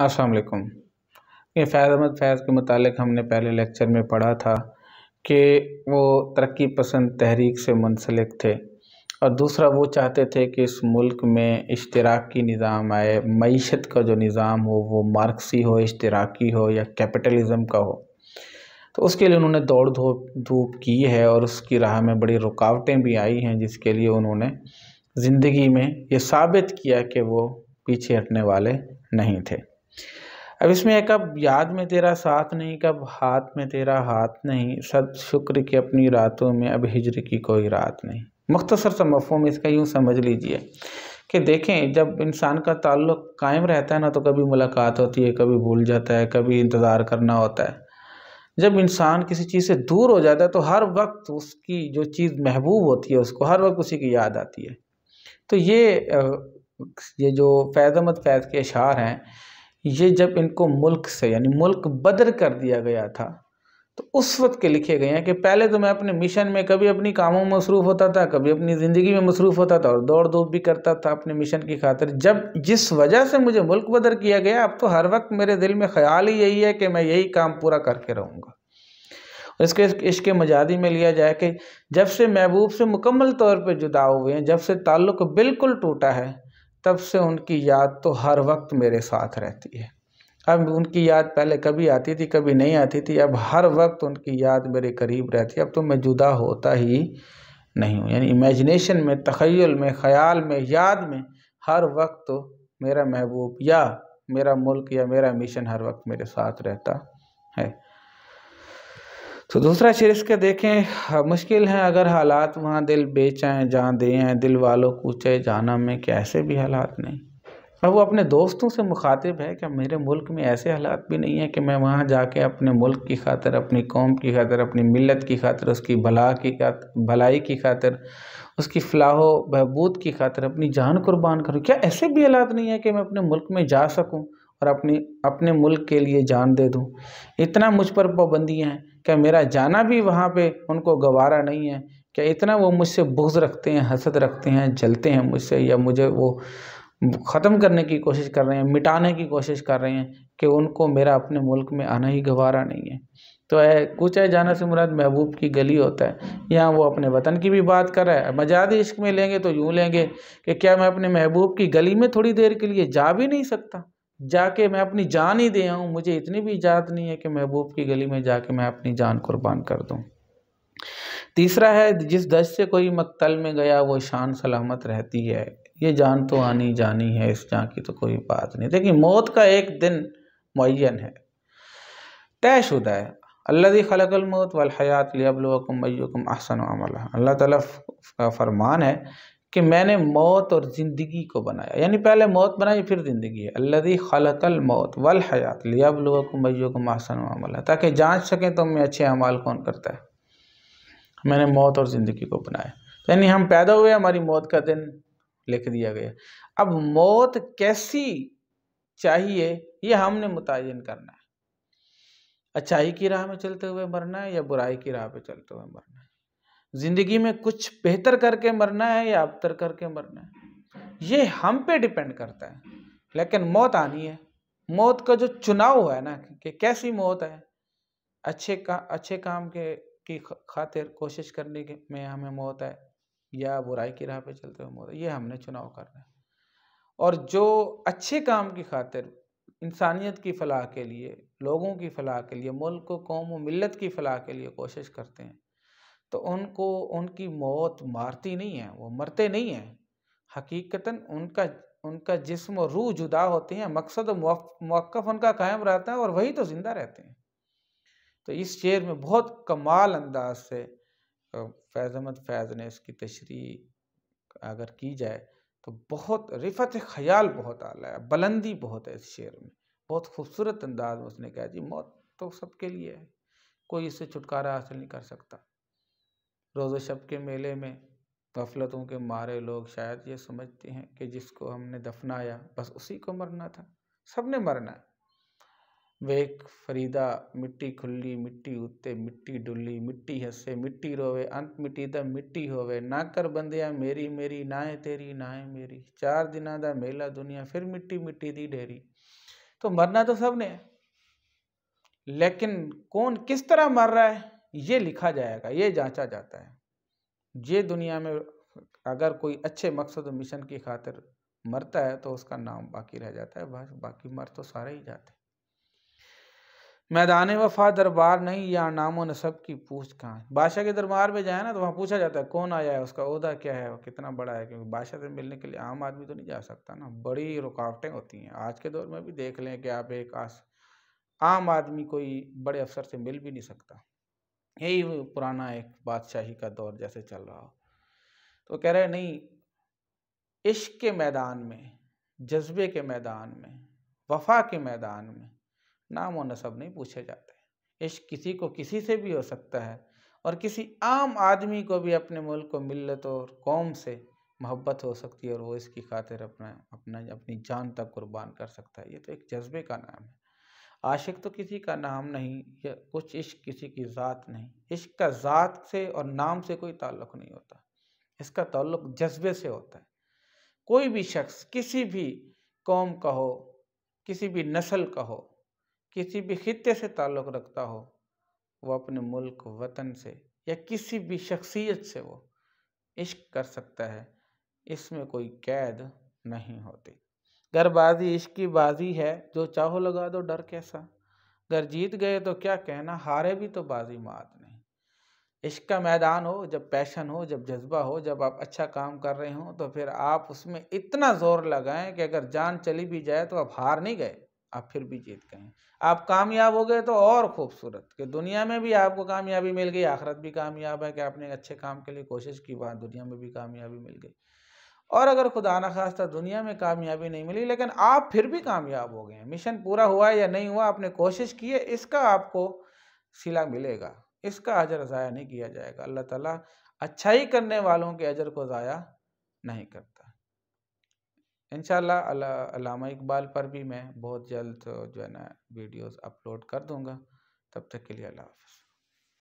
अस्सलाम वालेकुम ये फ़ैज़ अहमद फैज़ के मतलब हमने पहले लेक्चर में पढ़ा था कि वो तरक्की पसंद तहरीक से मुंसलिक थे और दूसरा वो चाहते थे कि इस मुल्क में इश्तराकी निज़ाम आए मीशत का जो निज़ाम हो वो मार्क्सी हो इश्तराकी हो या कैपिटलिज़म का हो तो उसके लिए उन्होंने दौड़ धूप धूप की है और उसकी राह में बड़ी रुकावटें भी आई हैं जिसके लिए उन्होंने ज़िंदगी में ये साबित किया कि वो पीछे हटने वाले नहीं थे अब इसमें है कब याद में तेरा साथ नहीं कब हाथ में तेरा हाथ नहीं सद शुक्र की अपनी रातों में अब हिजर की कोई रात नहीं मुख्तसर सा मफहम इसका यूँ समझ लीजिए कि देखें जब इंसान का ताल्लुक कायम रहता है ना तो कभी मुलाकात होती है कभी भूल जाता है कभी इंतज़ार करना होता है जब इंसान किसी चीज़ से दूर हो जाता है तो हर वक्त उसकी जो चीज़ महबूब होती है उसको हर वक्त उसी की याद आती है तो ये ये जो फैज़ अहमद फैज़ के अशार हैं ये जब इनको मुल्क से यानी मुल्क बदर कर दिया गया था तो उस वक्त के लिखे गए हैं कि पहले तो मैं अपने मिशन में कभी अपनी कामों में मसरूफ़ होता था कभी अपनी ज़िंदगी में मसरूफ़ होता था और दौड़ धूप भी करता था अपने मिशन की खातिर जब जिस वजह से मुझे मुल्क बदर किया गया अब तो हर वक्त मेरे दिल में ख्याल ही यही है कि मैं यही काम पूरा करके रहूँगा और इसके इश्क मजादी में लिया जाए कि जब से महबूब से मुकम्मल तौर पर जुदा हुए हैं जब से ताल्लुक़ बिल्कुल टूटा है तब से उनकी याद तो हर वक्त मेरे साथ रहती है अब उनकी याद पहले कभी आती थी कभी नहीं आती थी अब हर वक्त उनकी याद मेरे करीब रहती है अब तो मैं जुदा होता ही नहीं हूँ यानी इमेजिनेशन में तखयल में ख़याल में याद में हर वक्त तो मेरा महबूब या मेरा मुल्क या मेरा मिशन हर वक्त मेरे साथ रहता है तो दूसरा शीर्ष के देखें हाँ, मुश्किल है अगर हालात वहाँ दिल बेचाएँ जहाँ दे हैं दिल वालों चे जाना में कैसे भी हालात नहीं और वो अपने दोस्तों से मुखातिब है कि मेरे मुल्क में ऐसे हालात भी नहीं है कि मैं वहाँ जाके अपने मुल्क की खातर अपनी कौम की खातर अपनी मिलत की खातर उसकी भला की खातर भलाई की खातर उसकी फलाहो बहबूद की खातर अपनी जान कुर्बान करूँ क्या ऐसे भी हालात नहीं है कि मैं अपने मुल्क में जा सकूँ और अपनी अपने मुल्क के लिए जान दे दूँ इतना मुझ पर पाबंदियाँ हैं क्या मेरा जाना भी वहाँ पे उनको गवारा नहीं है क्या इतना वो मुझसे बुग्ज रखते हैं हसद रखते हैं जलते हैं मुझसे या मुझे वो ख़त्म करने की कोशिश कर रहे हैं मिटाने की कोशिश कर रहे हैं कि उनको मेरा अपने मुल्क में आना ही गवारा नहीं है तो है कुछ है जाना से मुराद महबूब की गली होता है यहाँ वो अपने वतन की भी बात कर रहा है मजाद इश्क में लेंगे तो यूँ लेंगे कि क्या मैं अपने महबूब की गली में थोड़ी देर के लिए जा भी नहीं सकता जाके मैं अपनी जान ही दे आऊँ मुझे इतनी भी इजाज़त नहीं है कि महबूब की गली में जाके मैं अपनी जान कुर्बान कर दूँ तीसरा है जिस दश से कोई मकतल में गया वो शान सलामत रहती है ये जान तो आनी जानी है इस जान की तो कोई बात नहीं देखिए मौत का एक दिन मुन है तयशुदा है अल्लादी खलकल मौत वल हयात लियाबलकुम मयकुम अहसन अमल अल्लाह तला का फरमान है कि मैंने मौत और ज़िंदगी को बनाया यानी पहले मौत बनाई फिर ज़िंदगी है अल्लदी खलकल मौत वल हयात अब लोगों मयो को महसन मामला ताकि जांच सकें तो हमें अच्छे अमाल कौन करता है मैंने मौत और ज़िंदगी को बनाया यानी हम पैदा हुए हमारी मौत का दिन लिख दिया गया अब मौत कैसी चाहिए ये हमने मुतन करना है अच्छाई की राह में चलते हुए मरना है या बुराई की राह पे चलते हुए मरना है जिंदगी में कुछ बेहतर करके मरना है या अबतर करके मरना है ये हम पे डिपेंड करता है लेकिन मौत आनी है मौत का जो चुनाव है ना कि कैसी मौत है अच्छे का अच्छे काम के की खातिर कोशिश करने के में हमें मौत है या बुराई की राह पे चलते हुए मौत है ये हमने चुनाव करना है और जो अच्छे काम की खातिर इंसानियत की फलाह के लिए लोगों की फलाह के लिए मुल्क कौम मिल्लत की फलाह के लिए कोशिश करते हैं तो उनको उनकी मौत मारती नहीं है वो मरते नहीं हैं हकीकता उनका उनका जिस्म और रूह जुदा होते हैं मकसद मौक़ उनका कायम रहता है और वही तो ज़िंदा रहते हैं तो इस शेर में बहुत कमाल अंदाज से फैज़ अहमद फैज़ ने इसकी तशरी अगर की जाए तो बहुत रिफत ख्याल बहुत आला है बुलंदी बहुत है इस शेर में बहुत खूबसूरत अंदाज में उसने कहा जी मौत तो सबके लिए है कोई इससे छुटकारा हासिल नहीं कर सकता रोज़ शब के मेले में गफलतों के मारे लोग शायद ये समझते हैं कि जिसको हमने दफनाया बस उसी को मरना था सब ने मरना है वेक फरीदा मिट्टी खुली मिट्टी उत्ते मिट्टी डुल्ली मिट्टी हंसे मिट्टी रोवे अंत मिट्टी दम मिट्टी होवे ना कर बंदिया मेरी मेरी ना है तेरी ना है मेरी चार दिना दा मेला दुनिया फिर मिट्टी मिट्टी दी ढेरी तो मरना तो सब ने लेकिन कौन किस तरह मर रहा है ये लिखा जाएगा ये जांचा जाता है ये दुनिया में अगर कोई अच्छे मकसद और मिशन की खातिर मरता है तो उसका नाम बाकी रह जाता है बस बाकी मर तो सारे ही जाते मैदान वफा दरबार नहीं या नामो नसब की पूछ कहाँ बादशाह के दरबार में जाए ना तो वहाँ पूछा जाता है कौन आया है उसका अहदा क्या है कितना बड़ा है क्योंकि बादशाह से मिलने के लिए आम आदमी तो नहीं जा सकता ना बड़ी रुकावटें होती हैं आज के दौर में भी देख लें कि आप एक आस आम आदमी कोई बड़े अफसर से मिल भी नहीं सकता यही पुराना एक बादशाही का दौर जैसे चल रहा हो तो कह रहे नहीं इश्क के मैदान में जज्बे के मैदान में वफा के मैदान में नाम और नसब नहीं पूछे जाते इश्क किसी को किसी से भी हो सकता है और किसी आम आदमी को भी अपने मुल्क को मिलत और कौम से मोहब्बत हो सकती है और वो इसकी खातिर अपना अपना अपनी जान तक कुर्बान कर सकता है ये तो एक जज्बे का नाम है आशिक तो किसी का नाम नहीं या कुछ इश्क किसी की ज़ात नहीं इश्क का ज़ात से और नाम से कोई ताल्लुक नहीं होता इसका ताल्लुक जज्बे से होता है कोई भी शख्स किसी भी कौम का हो किसी भी नस्ल का हो किसी भी खत्े से ताल्लुक़ रखता हो वो अपने मुल्क वतन से या किसी भी शख्सियत से वो इश्क कर सकता है इसमें कोई कैद नहीं होती गर बाजी इश्क की बाजी है जो चाहो लगा दो डर कैसा अगर जीत गए तो क्या कहना हारे भी तो बाजी मात नहीं इश्क का मैदान हो जब पैशन हो जब जज्बा हो जब आप अच्छा काम कर रहे हो तो फिर आप उसमें इतना ज़ोर लगाएं कि अगर जान चली भी जाए तो आप हार नहीं गए आप फिर भी जीत गए आप कामयाब हो गए तो और खूबसूरत कि दुनिया में भी आपको कामयाबी मिल गई आखिरत भी कामयाब है कि आपने अच्छे काम के लिए कोशिश की बात दुनिया में भी कामयाबी मिल गई और अगर खुदा ना खास्ता दुनिया में कामयाबी नहीं मिली लेकिन आप फिर भी कामयाब हो गए हैं मिशन पूरा हुआ या नहीं हुआ आपने कोशिश की है इसका आपको सिला मिलेगा इसका अजर ज़ाया नहीं किया जाएगा अल्लाह ताला अच्छाई करने वालों के अजर को ज़ाया नहीं करता इन शामा इकबाल पर भी मैं बहुत जल्द जो है ना वीडियोज़ अपलोड कर दूँगा तब तक के लिए अल्लाह हाफ